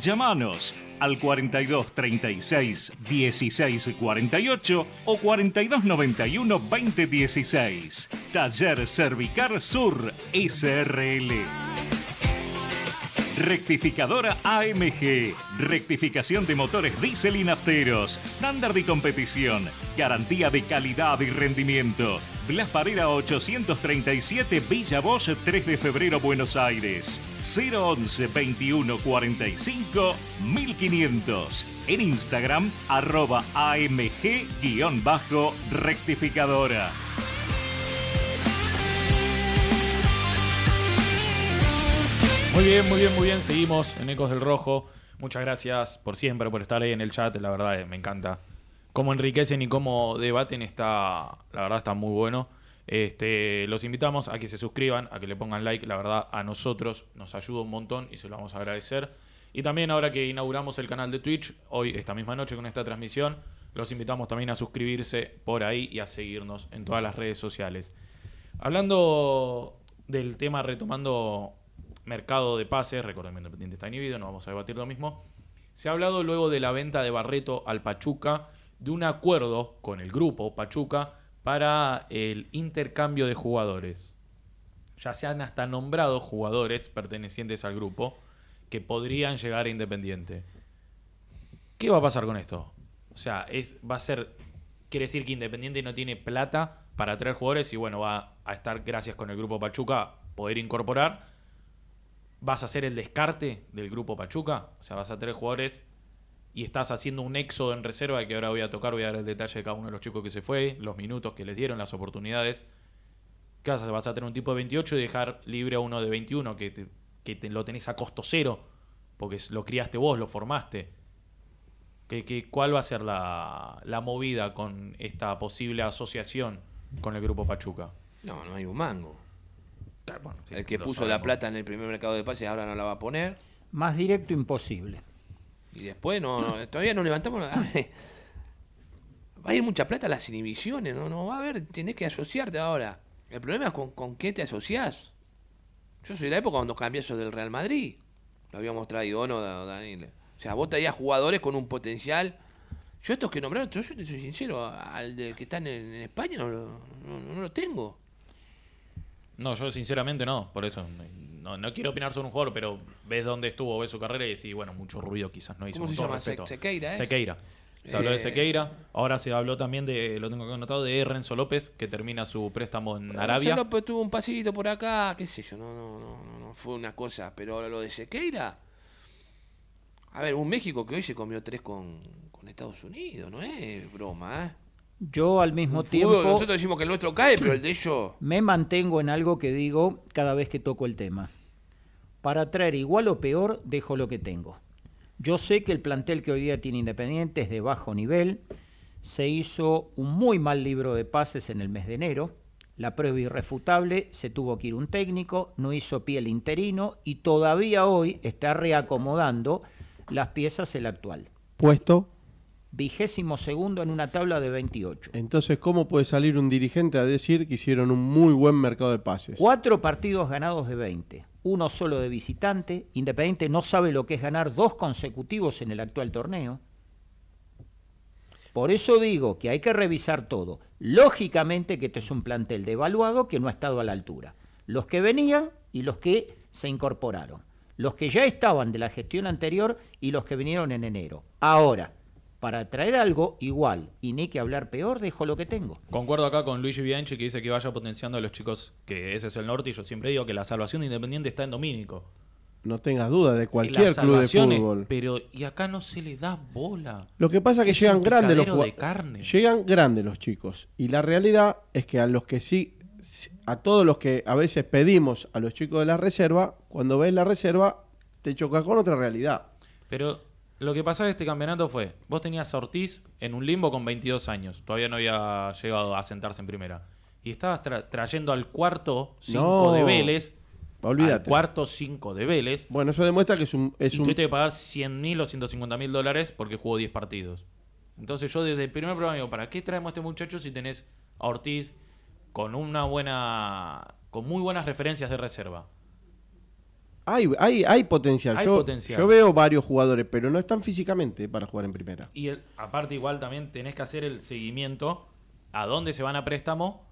Llámanos al 42 36 16 48 o 42 91 20 16. Taller Cervicar Sur SRL. Rectificadora AMG. Rectificación de motores diésel y nafteros. Estándar y competición. Garantía de calidad y rendimiento. Blas 837 Villa Bosch 3 de febrero Buenos Aires. 011 21 45 1500. En Instagram arroba AMG-rectificadora. Muy bien, muy bien, muy bien. Seguimos en Ecos del Rojo. Muchas gracias por siempre, por estar ahí en el chat. La verdad, eh, me encanta cómo enriquecen y cómo debaten. Está, la verdad, está muy bueno. Este, los invitamos a que se suscriban, a que le pongan like. La verdad, a nosotros nos ayuda un montón y se lo vamos a agradecer. Y también ahora que inauguramos el canal de Twitch, hoy, esta misma noche con esta transmisión, los invitamos también a suscribirse por ahí y a seguirnos en todas las redes sociales. Hablando del tema, retomando mercado de pases, recordemos Independiente está inhibido, no vamos a debatir lo mismo. Se ha hablado luego de la venta de Barreto al Pachuca, de un acuerdo con el grupo Pachuca para el intercambio de jugadores. Ya se han hasta nombrado jugadores pertenecientes al grupo que podrían llegar a Independiente. ¿Qué va a pasar con esto? O sea, va a ser. Quiere decir que Independiente no tiene plata para traer jugadores y bueno, va a estar, gracias con el grupo Pachuca, poder incorporar vas a hacer el descarte del grupo Pachuca, o sea, vas a tener jugadores y estás haciendo un éxodo en reserva, que ahora voy a tocar, voy a dar el detalle de cada uno de los chicos que se fue, los minutos que les dieron, las oportunidades. ¿Qué vas a Vas a tener un tipo de 28 y dejar libre a uno de 21, que, lo tenés a costo cero, porque lo criaste vos, lo formaste. ¿Qué, cuál va a ser la, la movida con esta posible asociación con el grupo Pachuca? No, no hay un mango el que puso la plata en el primer mercado de pases ahora no la va a poner. Más directo imposible. Y después no, todavía no levantamos. va a ir mucha plata a las inhibiciones, no, no va a haber, tenés que asociarte ahora. El problema es con, con qué te asociás. Yo soy de la época cuando cambié eso del Real Madrid. Lo habíamos traído o no, Daniel. O sea, vos traías jugadores con un potencial. Yo estos que nombraron, yo, te soy sincero, al que están en, España no lo tengo. No, yo sinceramente no, por eso. No, no quiero opinar sobre un jugador, pero ves dónde estuvo, ves su carrera y decís, bueno, mucho ruido quizás no hizo. ¿Cómo se Sequeira, ¿eh? Sequeira. Se habló de eh, Sequeira, ahora se habló también de, lo tengo anotado, de Renzo López, que termina su préstamo en Arabia. Renzo López tuvo un pasito por acá, qué sé yo, no, no, no, no, fue una cosa, pero lo de Sequeira. A ver, un México que hoy se comió tres con, Estados Unidos, no es broma, ¿eh? Yo al mismo tiempo. Nosotros decimos que el nuestro cae, pero el de ellos. Me mantengo en algo que digo cada vez que toco el tema. Para traer igual o peor, dejo lo que tengo. Yo sé que el plantel que hoy día tiene Independiente es de bajo nivel. Se hizo un muy mal libro de pases en el mes de enero. La prueba irrefutable, se tuvo que ir un técnico, no hizo piel interino y todavía hoy está reacomodando las piezas el actual. Puesto vigésimo segundo en una tabla de 28. Entonces, ¿cómo puede salir un dirigente a decir que hicieron un muy buen mercado de pases? Cuatro partidos ganados de 20, uno solo de visitante. Independiente no sabe lo que es ganar dos consecutivos en el actual torneo. Por eso digo que hay que revisar todo. Lógicamente que este es un plantel devaluado que no ha estado a la altura. Los que venían y los que se incorporaron. Los que ya estaban de la gestión anterior y los que vinieron en enero. Ahora, para traer algo igual y ni que hablar peor, dejo lo que tengo. Concuerdo acá con Luigi Bianchi que dice que vaya potenciando a los chicos, que ese es el norte, y yo siempre digo que la salvación Independiente está en Domínico. No tengas duda, de cualquier club de fútbol. Pero, y acá no se le da bola. Lo que pasa es que llegan grandes los jugadores. Llegan grandes los chicos. Y la realidad es que a los que sí, a todos los que a veces pedimos a los chicos de la reserva, cuando ves la reserva, te chocas con otra realidad. Pero lo que pasaba en este campeonato fue, vos tenías a Ortiz en un limbo con 22 años, todavía no había llegado a sentarse en primera. Y estabas trayendo al cuarto 5 de Vélez. Olvídate. Al cuarto 5 de Vélez. Bueno, eso demuestra que es un... Es un... que pagar 100 mil o 150 mil dólares porque jugó 10 partidos. Entonces yo desde el primer programa digo, ¿para qué traemos a este muchacho si tenés a Ortiz con una buena... con muy buenas referencias de reserva? Hay, hay, potencial. yo, Yo veo varios jugadores, pero no están físicamente para jugar en primera. Y aparte, igual también tenés que hacer el seguimiento a dónde se van a préstamo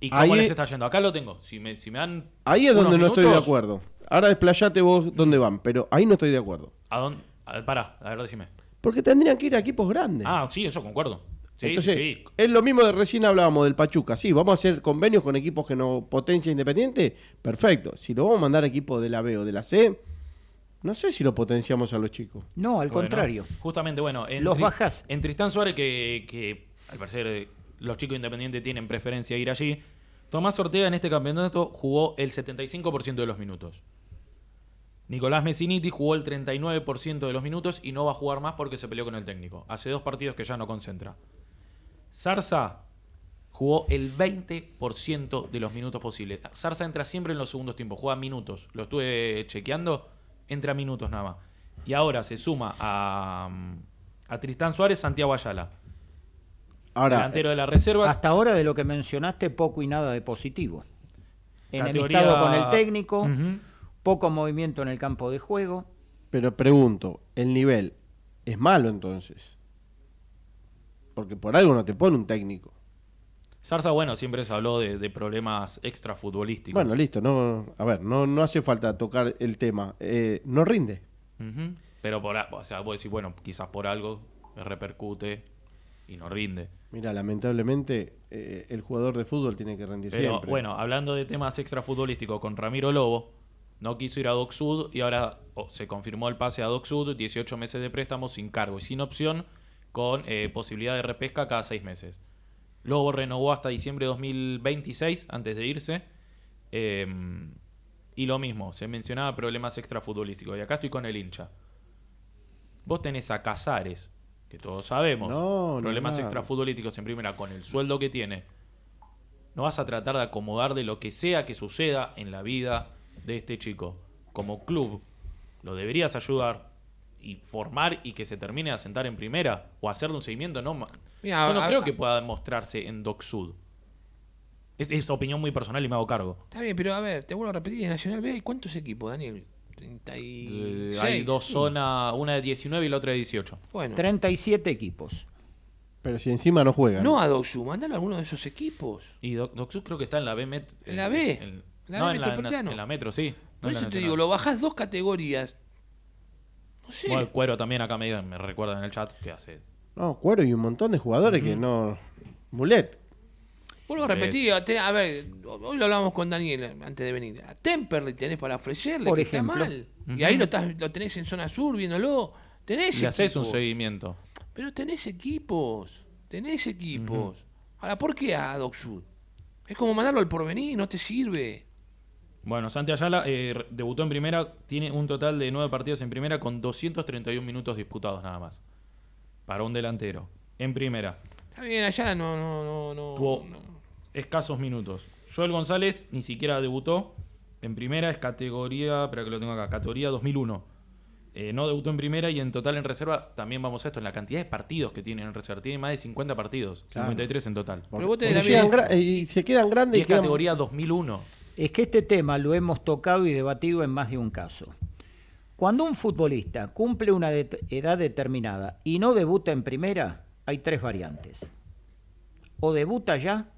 y cómo ahí, les está yendo. Acá lo tengo. Si me, si me Ahí es donde no estoy de acuerdo. Ahora desplayate vos dónde van, pero ahí no estoy de acuerdo. ¿A dónde? a ver, decime. Porque tendrían que ir a equipos grandes. Ah, sí, eso concuerdo. Sí, es lo mismo de recién hablábamos del Pachuca. Sí, vamos a hacer convenios con equipos que no potencia independiente, perfecto. Si lo vamos a mandar a equipos de la B o de la C, no sé si lo potenciamos a los chicos. No, al contrario. Justamente, bueno, en los bajas. En Tristán Suárez, que, al parecer eh, los chicos independientes tienen preferencia a ir allí, Tomás Ortega en este campeonato jugó el 75% de los minutos. Nicolás Messiniti jugó el 39% de los minutos y no va a jugar más porque se peleó con el técnico. Hace dos partidos que ya no concentra. Sarza jugó el 20% de los minutos posibles. Sarza entra siempre en los segundos tiempos, juega minutos. Lo estuve chequeando, entra minutos nada más. Y ahora se suma a, mm, a Tristán Suárez, Santiago Ayala. Ahora, delantero de la reserva. Hasta ahora de lo que mencionaste, poco y nada de positivo. el con el técnico, poco movimiento en el campo de juego. Pero pregunto, ¿el nivel es malo entonces? Porque por algo no te pone un técnico. Sarza, bueno, siempre se habló de, problemas extrafutbolísticos. Bueno, listo, no, a ver, no, no hace falta tocar el tema. Eh, no rinde. Pero por, o sea, puedo decir bueno, quizás por algo repercute y no rinde. Mira, lamentablemente eh, el jugador de fútbol tiene que rendir Bueno, hablando de temas extrafutbolísticos con Ramiro Lobo, no quiso ir a Doc Sud y ahora se confirmó el pase a Doc Sud, 18 meses de préstamo sin cargo y sin opción con eh, posibilidad de repesca cada seis meses. Lobo renovó hasta diciembre de 2026 antes de irse. Em, y lo mismo, se mencionaba problemas extrafutbolísticos. Y acá estoy con el hincha. Vos tenés a Casares, que todos sabemos, problemas extrafutbolísticos en primera con el sueldo que tiene. No vas a tratar de acomodar de lo que sea que suceda en la vida de este chico. Como club, lo deberías ayudar, y formar y que se termine de sentar en primera o hacerle un seguimiento, no. yo no creo que pueda demostrarse en Doc Sud. Es, opinión muy personal y me hago cargo. Está bien, pero a ver, te vuelvo a repetir, en Nacional B hay cuántos equipos, Daniel? Hay dos zonas, una de 19 y la otra de 18. Bueno. 37 equipos. Pero si encima no juegan. No a Doc Sud. mandalo a alguno de esos equipos. Y Doc Sud creo que está en la B Met. En la B. En, la en, la, Metro, sí. Por eso te digo, lo bajás dos categorías cuero también acá me, me recuerda en el chat que hace. No, cuero y un montón de jugadores que no. Mulet. Vuelvo a repetir, a ver, hoy lo hablábamos con Daniel antes de venir. A Temperley tenés para ofrecerle, Por que está mal. Y ahí lo, lo tenés en zona sur viéndolo. Tenés y haces un seguimiento. Pero tenés equipos. Tenés equipos. Ahora, ¿por qué a Doc Es como mandarlo al porvenir, no te sirve. Bueno, Santi Ayala eh, debutó en primera, tiene un total de nueve partidos en primera con 231 minutos disputados nada más. Para un delantero. En primera. Está bien, allá, no, no, no, no. Tuvo escasos minutos. Joel González ni siquiera debutó. En primera es categoría, pero que lo tengo acá, categoría 2001. Eh, no debutó en primera y en total en reserva también vamos a esto, en la cantidad de partidos que tiene en reserva. Tiene más de 50 partidos, 53 en total. y, se quedan grandes. Y es categoría 2001 es que este tema lo hemos tocado y debatido en más de un caso. Cuando un futbolista cumple una edad determinada y no debuta en primera, hay tres variantes. O debuta ya,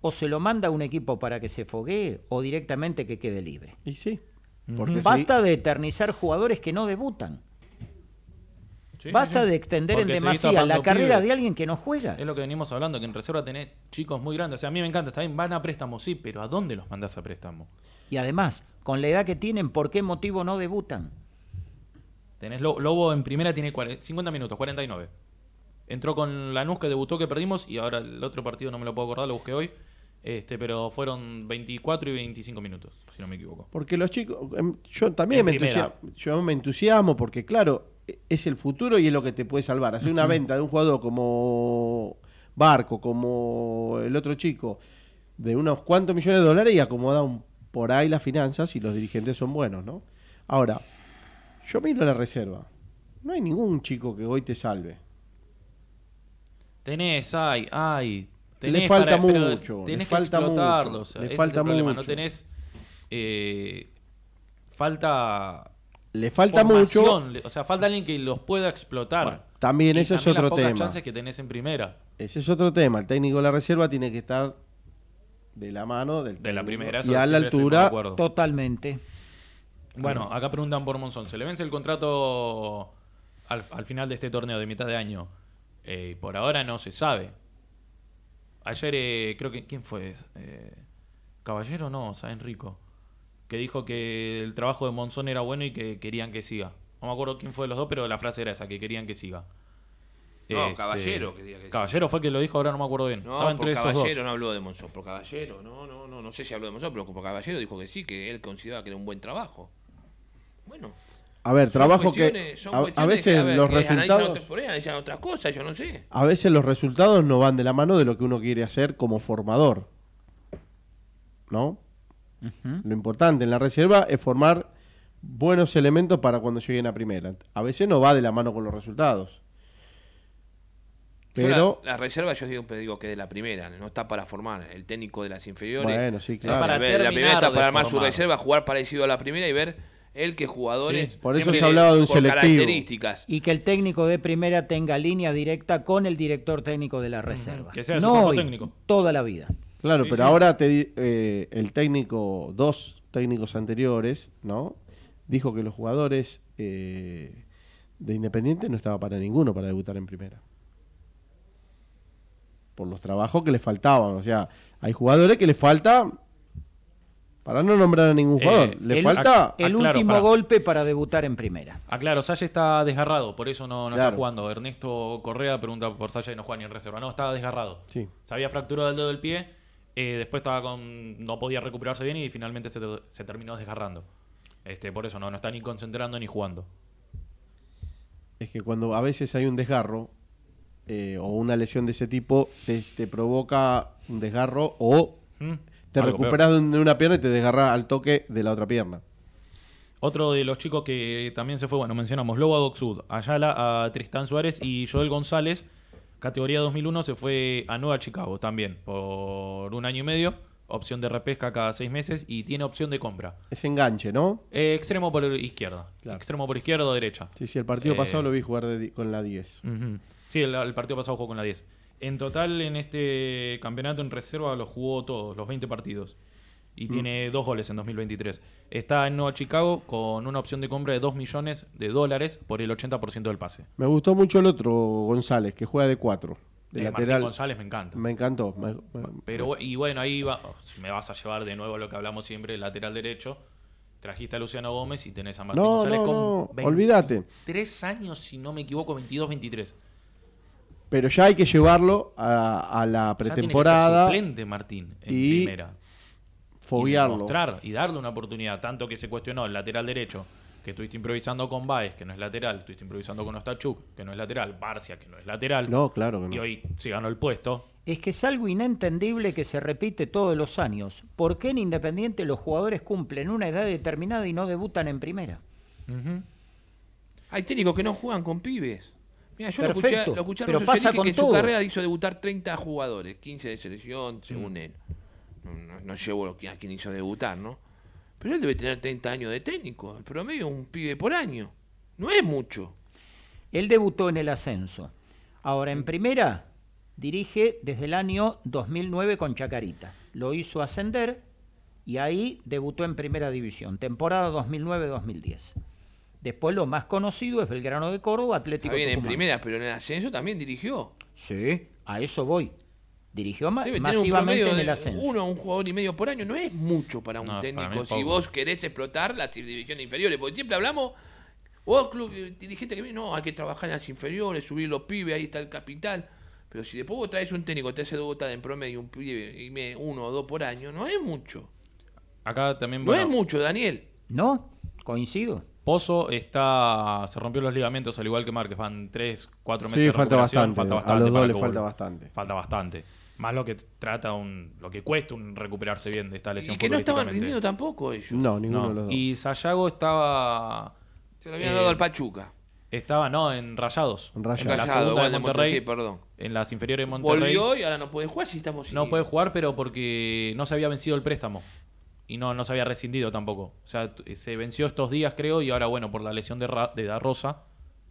o se lo manda a un equipo para que se foguee, o directamente que quede libre. Y sí. Basta de eternizar jugadores que no debutan. Basta de extender en demasía la carrera de alguien que no juega. Es lo que venimos hablando, que en reserva tenés chicos muy grandes. O sea, a mí me encanta, bien, van a préstamo, sí, pero ¿a dónde los mandás a préstamo? Y además, con la edad que tienen, ¿por qué motivo no debutan? Tenés Lobo en primera, tiene 50 minutos, 49. Entró con Lanús que debutó, que perdimos, y ahora el otro partido no me lo puedo acordar, lo busqué hoy. Este, pero fueron 24 y 25 minutos, si no me equivoco. Porque los chicos, em, yo también me entusiasmo porque claro, es el futuro y es lo que te puede salvar. Hacer una venta de un jugador como Barco, como el otro chico, de unos cuantos millones de dólares y acomoda por ahí las finanzas y los dirigentes son buenos, ¿no? Ahora, yo miro la reserva. No hay ningún chico que hoy te salve. Tenés, ay, ay. Tenés le falta mucho. le falta Mucho, le eh, falta mucho. No tenés. falta le falta mucho. O sea, falta alguien que los pueda explotar. también eso es otro tema. que tenés en primera. Ese es otro tema. El técnico de la reserva tiene que estar de la mano del de la primera y a la altura totalmente. Bueno, acá preguntan por Monzón. ¿Se le vence el contrato al, final de este torneo de mitad de año? Eh, por ahora no se sabe. Ayer eh, creo que quién fue eh, Caballero no, o sea, Enrico que dijo que el trabajo de Monzón era bueno y que querían que siga. No me acuerdo quién fue de los dos, pero la frase era esa, que querían que siga. No, este, Caballero quería que siga. Caballero fue que lo dijo, ahora no me acuerdo bien. No, Caballero no habló de Monzón, por Caballero, no, no, no, no sé si habló de Monzón, pero por Caballero dijo que sí, que él consideraba que era un buen trabajo. Bueno, a ver, trabajo que a, veces los resultados otras cosas, yo no sé. A veces los resultados no van de la mano de lo que uno quiere hacer como formador. ¿No? Lo importante en la reserva es formar buenos elementos para cuando lleguen a primera. A veces no va de la mano con los resultados. Pero la, reserva yo siempre digo que de la primera, no está para formar. El técnico de las inferiores. Bueno, la primera está para armar su reserva, jugar parecido a la primera y ver el que jugadores. por eso se hablado de un selectivo. Y que el técnico de primera tenga línea directa con el director técnico de la reserva. Que sea no técnico. Toda la vida. Claro, pero ahora te, eh, el técnico, dos técnicos anteriores, ¿no? Dijo que los jugadores eh, de Independiente no estaba para ninguno para debutar en primera. Por los trabajos que le faltaban. O sea, hay jugadores que le falta. Para no nombrar a ningún eh, jugador, le el, falta. El último golpe para debutar en primera. Ah, claro, está desgarrado, por eso no, no está jugando. Ernesto Correa pregunta por Salle y no juega ni en reserva. No, estaba desgarrado. Sí. Se había fracturado el dedo del pie eh, después estaba con, no podía recuperarse bien y finalmente se, terminó desgarrando. Este, por eso no, no está ni concentrando ni jugando. Es que cuando a veces hay un desgarro eh, o una lesión de ese tipo, te, este, provoca un desgarro o mm, te recuperas de una pierna y te desgarras al toque de la otra pierna. Otro de los chicos que también se fue, bueno, mencionamos Lobo a Doxud, Ayala a Tristán Suárez y Joel González Categoría 2001 se fue a Nueva Chicago también por un año y medio. Opción de repesca cada seis meses y tiene opción de compra. Es enganche, ¿no? Eh, extremo por izquierda. Extremo por izquierda o derecha. Sí, sí, el partido eh, pasado lo vi jugar con la 10. Sí, el, el, partido pasado jugó con la 10. En total, en este campeonato en reserva lo jugó todos, los 20 partidos y mm. tiene dos goles en 2023. Está en Nueva Chicago con una opción de compra de 2 millones de dólares por el 80% del pase. Me gustó mucho el otro González, que juega de cuatro De eh, lateral. Martín González me encanta. Me encantó. Pero, y bueno, ahí me vas a llevar de nuevo a lo que hablamos siempre, lateral derecho. Trajiste a Luciano Gómez y tenés a Martín González no, con no, olvídate. Tres años, si no me equivoco, 22, 23. Pero ya hay que llevarlo a, la pretemporada. Ya suplente, Martín, en primera. Y mostrar y darle una oportunidad. Tanto que se cuestionó el lateral derecho, que estuviste improvisando con Baez, que no es lateral, estuviste improvisando con Ostachuk, que no es lateral, Barcia, que no es lateral. No, claro Y hoy se ganó el puesto. Es que es algo inentendible que se repite todos los años. ¿Por qué en Independiente los jugadores cumplen una edad determinada y no debutan en primera? Hay técnicos que no juegan con pibes. Mira, yo lo escuché, lo pero que en su carrera hizo debutar 30 jugadores, 15 de selección, según mm. él no, llevo a quien hizo debutar, ¿no? Pero él debe tener 30 años de técnico, el promedio es un pibe por año, no es mucho. Él debutó en el ascenso. Ahora, en primera, dirige desde el año 2009 con Chacarita. Lo hizo ascender y ahí debutó en primera división, temporada 2009-2010. Después lo más conocido es Belgrano de Córdoba, Atlético Está bien, en primera, pero en el ascenso también dirigió. Sí, a eso voy dirigió más masivamente en el ascenso. Uno a un jugador y medio por año no es mucho para un técnico si vos querés explotar las divisiones inferiores, porque siempre hablamos, vos club eh, que no, hay que trabajar en las inferiores, subir los pibes, ahí está el capital. Pero si después vos traes un técnico, te hace dos en promedio, un y uno o dos por año, no es mucho. Acá también. no es mucho, Daniel. No, coincido. Pozo está se rompió los ligamentos al igual que Márquez, van tres, cuatro meses de falta bastante, falta A falta bastante. Falta bastante más lo que trata un lo que cuesta un recuperarse bien de esta lesión. Y que no estaban rindiendo tampoco ellos. No, ninguno de los dos. Y Sayago estaba. Se lo habían dado eh, al Pachuca. Estaba, no, en Rayados. En Rayados. En, de Monterrey. Sí, perdón. En las inferiores de Monterrey. Volvió y ahora no puede jugar si estamos. Sin no puede jugar, pero porque no se había vencido el préstamo. Y no, no se había rescindido tampoco. O sea, eh, se venció estos días, creo, y ahora, bueno, por la lesión de, de Da Rosa,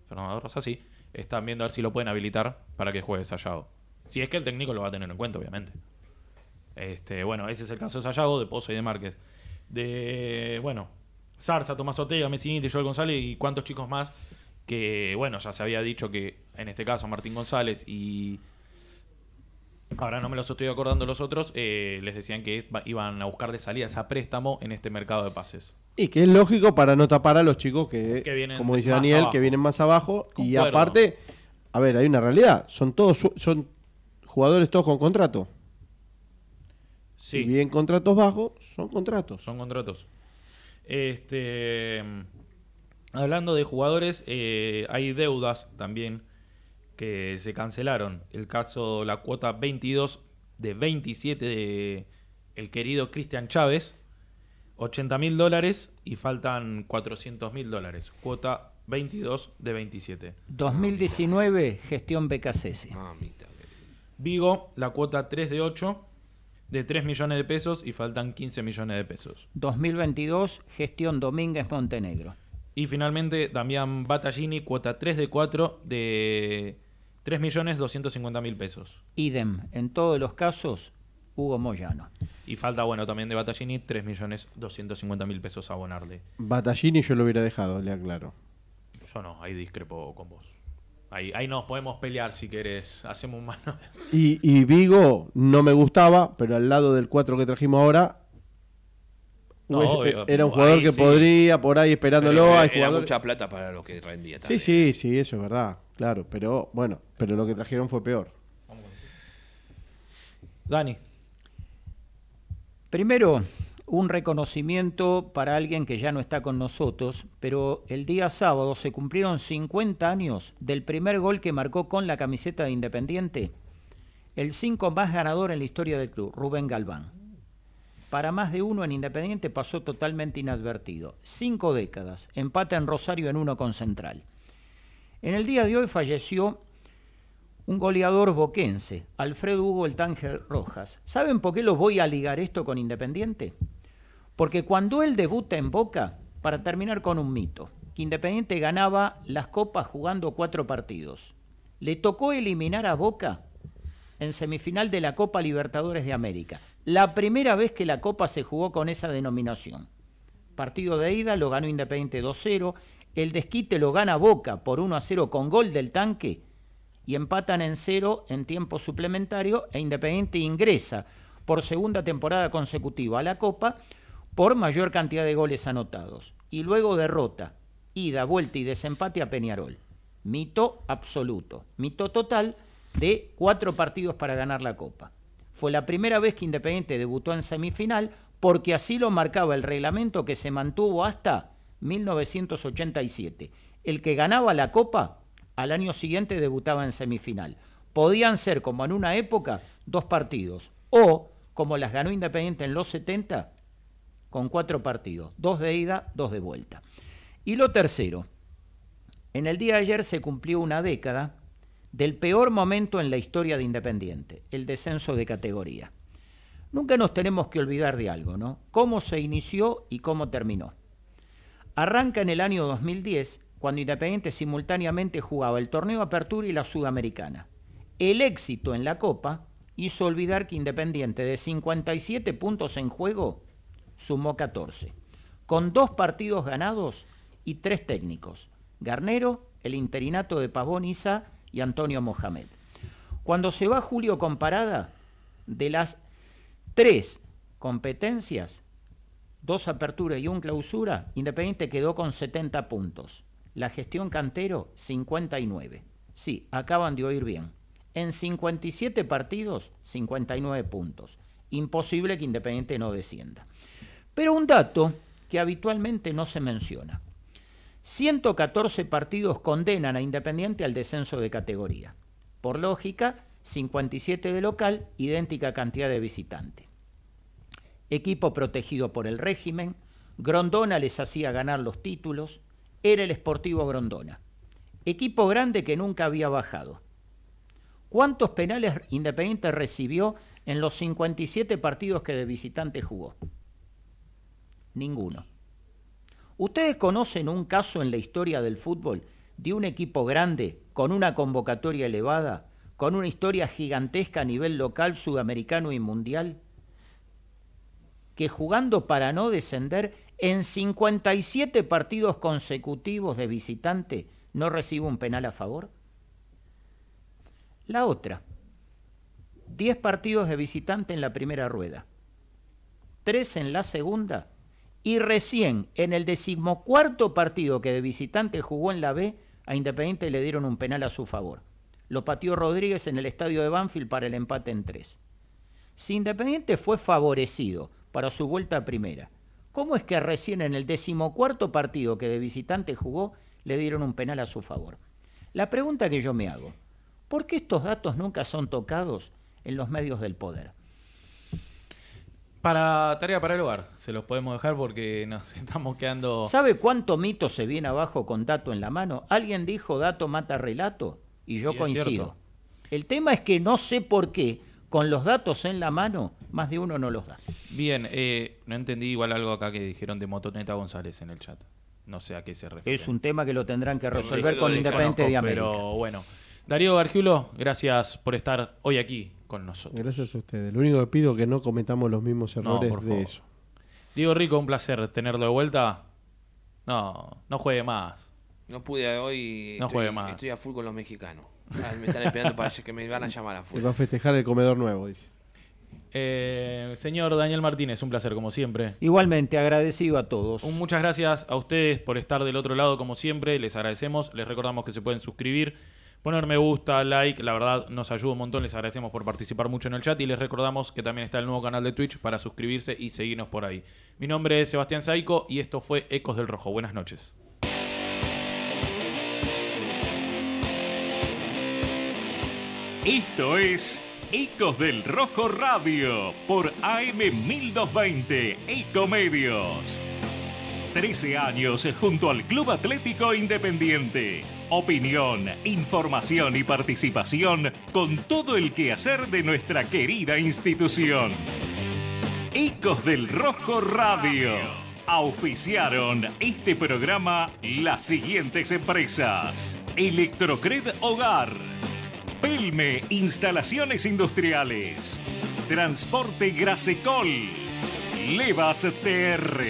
Fernando Rosa, sí, están viendo a ver si lo pueden habilitar para que juegue Sayago. Si es que el técnico lo va a tener en cuenta, obviamente. Este, bueno, ese es el caso de Sayago, de Pozo y de Márquez. De, bueno, Zarza, Tomás Ortega, y Joel González y cuántos chicos más que, bueno, ya se había dicho que en este caso Martín González y ahora no me los estoy acordando los otros, eh, les decían que iban a buscar de salidas a préstamo en este mercado de pases. Y que es lógico para no tapar a los chicos que, vienen como dice Daniel, que vienen más abajo. Y aparte, a ver, hay una realidad, son todos, son jugadores todos con contrato. Sí. Si bien contratos bajos, son contratos. Son contratos. Este, hablando de jugadores, eh, hay deudas también que se cancelaron. El caso, la cuota 22 de 27 del querido Cristian Chávez, 80 mil dólares y faltan 400 mil dólares. Cuota 22 de 27. 2019, gestión BKCS. Mamita. Vigo, la cuota 3 de 8 de 3 millones de pesos y faltan 15 millones de pesos. 2022, gestión Domínguez Montenegro. Y finalmente, Damián batallini cuota 3 de 4 de 3 millones 250 mil pesos. Idem, en todos los casos, Hugo Moyano. Y falta, bueno, también de batallini 3 millones 250 mil pesos a abonarle. Battaglini yo lo hubiera dejado, le aclaro. Yo no, ahí discrepo con vos. Ahí, ahí nos podemos pelear si querés. Hacemos un mano. Y, Vigo no me gustaba, pero al lado del 4 que trajimos ahora, pues, eh, era un jugador que podría, por ahí esperándolo. Era, hay mucha plata para lo que rendía. Sí, sí, sí, eso es verdad, claro. Pero bueno, pero lo que trajeron fue peor. Dani. Primero, un reconocimiento para alguien que ya no está con nosotros, pero el día sábado se cumplieron 50 años del primer gol que marcó con la camiseta de Independiente, el cinco más ganador en la historia del club, Rubén Galván. Para más de uno en Independiente pasó totalmente inadvertido. Cinco décadas, empate en Rosario en uno con Central. En el día de hoy falleció un goleador boquense, Alfredo Hugo El Tánger Rojas. ¿Saben por qué lo voy a ligar esto con Independiente? Porque cuando él debuta en Boca, para terminar con un mito, que Independiente ganaba las copas jugando cuatro partidos, le tocó eliminar a Boca en semifinal de la Copa Libertadores de América. La primera vez que la Copa se jugó con esa denominación. Partido de ida lo ganó Independiente 2-0, el desquite lo gana Boca por 1-0 con gol del tanque y empatan en cero en tiempo suplementario e Independiente ingresa por segunda temporada consecutiva a la Copa por mayor cantidad de goles anotados. Y luego derrota, ida, vuelta y desempate a Peñarol. Mito absoluto, mito total de cuatro partidos para ganar la Copa. Fue la primera vez que Independiente debutó en semifinal porque así lo marcaba el reglamento que se mantuvo hasta 1987. El que ganaba la Copa al año siguiente debutaba en semifinal. Podían ser, como en una época, dos partidos. O, como las ganó Independiente en los 70, con cuatro partidos, dos de ida, dos de vuelta. Y lo tercero, en el día de ayer se cumplió una década del peor momento en la historia de Independiente, el descenso de categoría. Nunca nos tenemos que olvidar de algo, ¿no? Cómo se inició y cómo terminó. Arranca en el año 2010, cuando Independiente simultáneamente jugaba el torneo Apertura y la Sudamericana. El éxito en la Copa hizo olvidar que Independiente de 57 puntos en juego sumó 14, con dos partidos ganados y tres técnicos, Garnero, el interinato de Pavón Isa y Antonio Mohamed. Cuando se va Julio Comparada, de las tres competencias, dos aperturas y un clausura, Independiente quedó con 70 puntos. La gestión Cantero, 59. Sí, acaban de oír bien. En 57 partidos, 59 puntos. Imposible que Independiente no descienda. Pero un dato que habitualmente no se menciona. 114 partidos condenan a Independiente al descenso de categoría. Por lógica, 57 de local, idéntica cantidad de visitante. Equipo protegido por el régimen, Grondona les hacía ganar los títulos, era el Sportivo Grondona. Equipo grande que nunca había bajado. ¿Cuántos penales Independiente recibió en los 57 partidos que de visitante jugó? Ninguno. ¿Ustedes conocen un caso en la historia del fútbol de un equipo grande, con una convocatoria elevada, con una historia gigantesca a nivel local, sudamericano y mundial, que jugando para no descender en 57 partidos consecutivos de visitante no recibe un penal a favor? La otra, 10 partidos de visitante en la primera rueda, 3 en la segunda y recién en el decimocuarto partido que de visitante jugó en la B, a Independiente le dieron un penal a su favor. Lo pateó Rodríguez en el estadio de Banfield para el empate en tres. Si Independiente fue favorecido para su vuelta a primera, ¿cómo es que recién en el decimocuarto partido que de visitante jugó le dieron un penal a su favor? La pregunta que yo me hago, ¿por qué estos datos nunca son tocados en los medios del poder? Para tarea para el hogar, se los podemos dejar porque nos estamos quedando. ¿Sabe cuánto mito se viene abajo con dato en la mano? Alguien dijo dato mata relato y yo coincido. El tema es que no sé por qué con los datos en la mano más de uno no los da. Bien, eh, no entendí igual algo acá que dijeron de Motoneta González en el chat. No sé a qué se refiere. Es un tema que lo tendrán que resolver con Independiente de América. Pero bueno, Darío Gargiulo, gracias por estar hoy aquí nosotros. Gracias a ustedes. Lo único que pido es que no cometamos los mismos errores de eso. Diego Rico, un placer tenerlo de vuelta. No, no juegue más. No pude hoy. No estoy, más. Estoy a full con los mexicanos. Ah, me están esperando para que me van a llamar a full. Se va a festejar el comedor nuevo, dice. Eh, señor Daniel Martínez, un placer como siempre. Igualmente, agradecido a todos. muchas gracias a ustedes por estar del otro lado como siempre. Les agradecemos. Les recordamos que se pueden suscribir poner me gusta, like, la verdad nos ayuda un montón, les agradecemos por participar mucho en el chat y les recordamos que también está el nuevo canal de Twitch para suscribirse y seguirnos por ahí. Mi nombre es Sebastián Saico y esto fue Ecos del Rojo. Buenas noches. Esto es Ecos del Rojo Radio por AM1220 Ecomedios. 13 años junto al Club Atlético Independiente opinión, información y participación con todo el quehacer de nuestra querida institución. Ecos del Rojo Radio. Auspiciaron este programa las siguientes empresas. Electrocred Hogar. Pelme Instalaciones Industriales. Transporte Grasecol. Levas TR.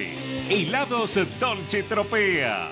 Helados Dolce Tropea.